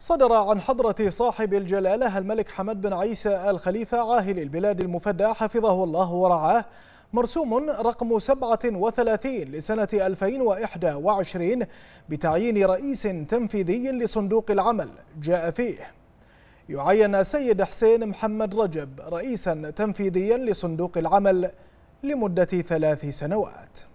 صدر عن حضرة صاحب الجلالة الملك حمد بن عيسى الخليفة عاهل البلاد المفدى حفظه الله ورعاه مرسوم رقم 37 لسنة 2021 بتعيين رئيس تنفيذي لصندوق العمل جاء فيه يعين السيد حسين محمد رجب رئيسا تنفيذيا لصندوق العمل لمدة ثلاث سنوات